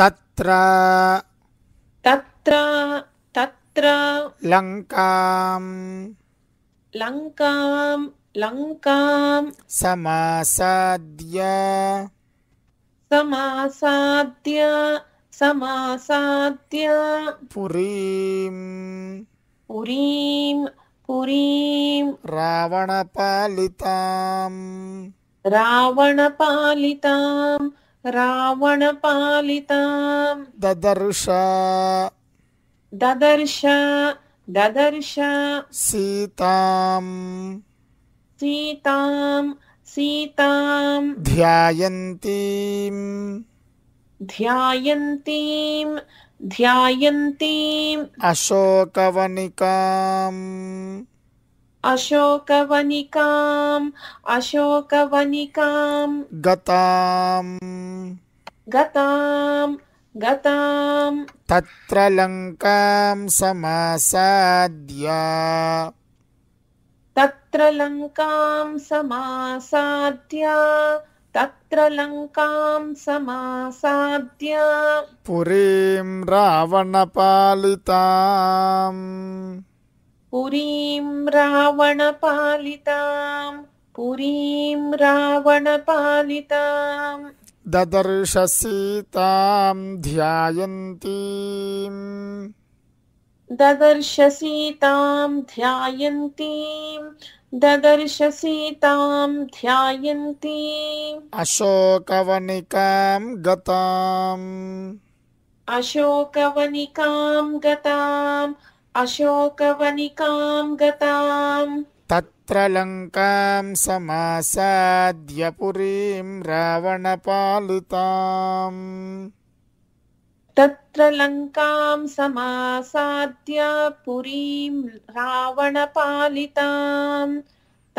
तत्र तत्र तत्र लङ्काम् लङ्काम् लङ्काम् समासाद्य समासाद्य समासाद्य पुरीम् पुरीं पुरीं रावणपालिताम् रावणपालिताम् रावणपालिताम् ददर्श ददर्श ददर्श सीताम् सीताम् सीताम् ध्यायन्तीम् ध्यायन्तीम् ध्यायन्तीम् अशोकवनिकाम् अशोकवनिकाम् अशोकवनिकाम् गताम् गताम् गताम् तत्र लङ्काम् समासाद्य तत्र लङ्काम् समासाद्य तत्र लङ्काम् समासाद्य पुरीम् रावणपालिताम् रावण पालिता रावणपालितां रावण पालिता ददर्श सीता ध्यायन्तीम् ददर्श सीतां ध्यायन्तीं ददर्श सीतां ध्यायन्तीम् अशोकवनिकां गताम् अशोकवनिकां गताम् अशोकवनिकां गताम् तत्र लङ्कां समासाद्यपुरीं रावणपालिताम् तत्र लङ्कां समासाद्य पुरीं रावणपालिताम्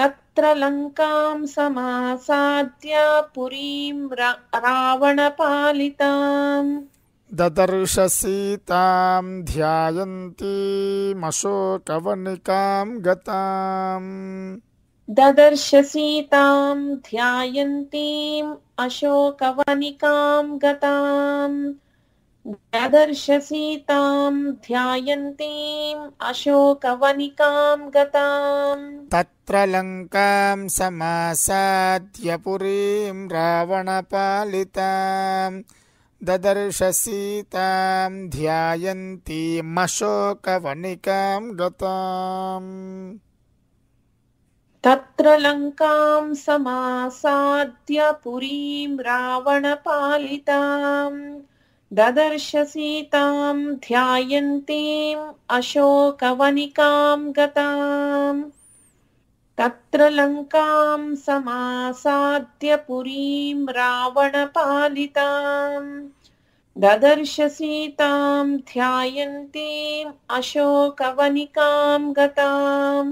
तत्र लङ्कां समासाद्य पुरीं रावणपालिताम् ददर्श सीतां ध्यायन्तीमशोकवनिकां गताम् ददर्श सीतां ध्यायन्तीम् अशोकवनिकां गताम् ददर्श सीतां ध्यायन्तीम् अशोकवनिकां गताम् तत्र लङ्कां समासाद्य पुरीं रावणपालिताम् ददर्शसीतां ध्यायन्तीमशोकवनिकां गताम् तत्र लङ्कां समासाद्य पुरीं रावणपालिताम् ध्यायन्तीम् अशोकवनिकां गताम् तत्र लङ्कां समासाद्य पुरीं रावणपालिताम् ददर्श सीता ध्यायन्तीम् अशोकवनिकां गताम्